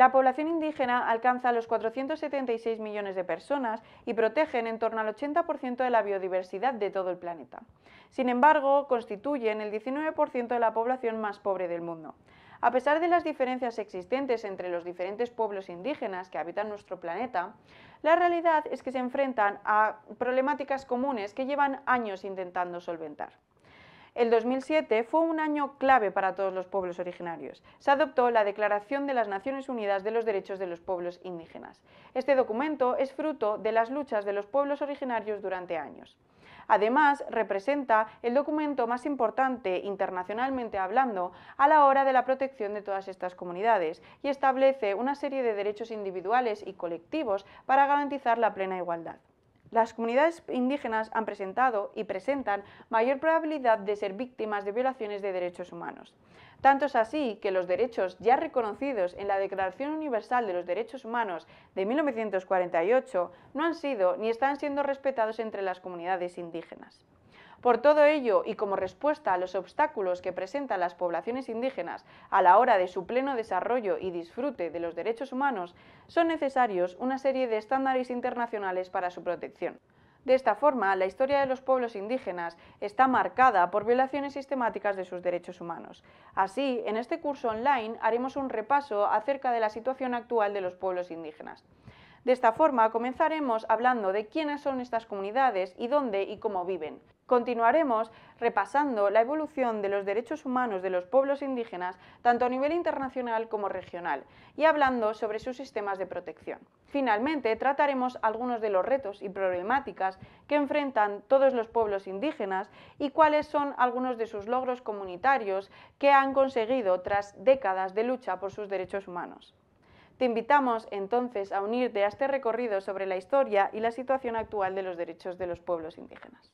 La población indígena alcanza los 476 millones de personas y protegen en torno al 80% de la biodiversidad de todo el planeta. Sin embargo, constituyen el 19% de la población más pobre del mundo. A pesar de las diferencias existentes entre los diferentes pueblos indígenas que habitan nuestro planeta, la realidad es que se enfrentan a problemáticas comunes que llevan años intentando solventar. El 2007 fue un año clave para todos los pueblos originarios. Se adoptó la Declaración de las Naciones Unidas de los Derechos de los Pueblos Indígenas. Este documento es fruto de las luchas de los pueblos originarios durante años. Además, representa el documento más importante internacionalmente hablando a la hora de la protección de todas estas comunidades y establece una serie de derechos individuales y colectivos para garantizar la plena igualdad. Las comunidades indígenas han presentado y presentan mayor probabilidad de ser víctimas de violaciones de derechos humanos. Tanto es así que los derechos ya reconocidos en la Declaración Universal de los Derechos Humanos de 1948 no han sido ni están siendo respetados entre las comunidades indígenas. Por todo ello, y como respuesta a los obstáculos que presentan las poblaciones indígenas a la hora de su pleno desarrollo y disfrute de los derechos humanos, son necesarios una serie de estándares internacionales para su protección. De esta forma, la historia de los pueblos indígenas está marcada por violaciones sistemáticas de sus derechos humanos. Así, en este curso online haremos un repaso acerca de la situación actual de los pueblos indígenas. De esta forma comenzaremos hablando de quiénes son estas comunidades y dónde y cómo viven. Continuaremos repasando la evolución de los derechos humanos de los pueblos indígenas, tanto a nivel internacional como regional, y hablando sobre sus sistemas de protección. Finalmente, trataremos algunos de los retos y problemáticas que enfrentan todos los pueblos indígenas y cuáles son algunos de sus logros comunitarios que han conseguido tras décadas de lucha por sus derechos humanos. Te invitamos entonces a unirte a este recorrido sobre la historia y la situación actual de los derechos de los pueblos indígenas.